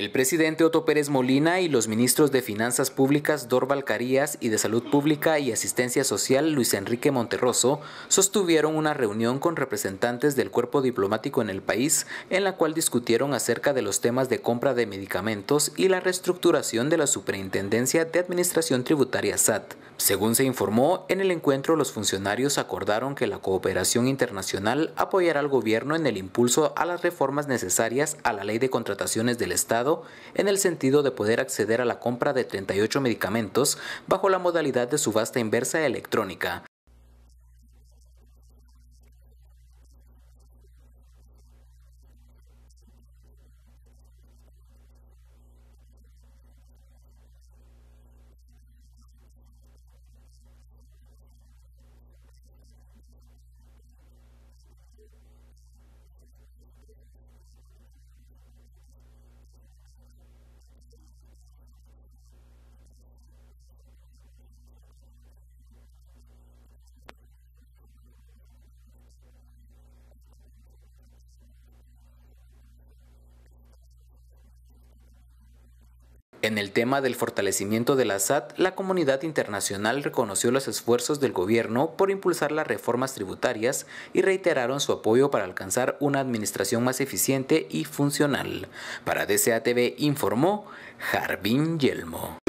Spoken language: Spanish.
El presidente Otto Pérez Molina y los ministros de Finanzas Públicas Dorval Carías y de Salud Pública y Asistencia Social Luis Enrique Monterroso sostuvieron una reunión con representantes del cuerpo diplomático en el país en la cual discutieron acerca de los temas de compra de medicamentos y la reestructuración de la Superintendencia de Administración Tributaria SAT. Según se informó, en el encuentro los funcionarios acordaron que la cooperación internacional apoyará al gobierno en el impulso a las reformas necesarias a la ley de contrataciones del Estado en el sentido de poder acceder a la compra de 38 medicamentos bajo la modalidad de subasta inversa electrónica, En el tema del fortalecimiento de la SAT, la comunidad internacional reconoció los esfuerzos del gobierno por impulsar las reformas tributarias y reiteraron su apoyo para alcanzar una administración más eficiente y funcional. Para DCATV informó Jarbín Yelmo.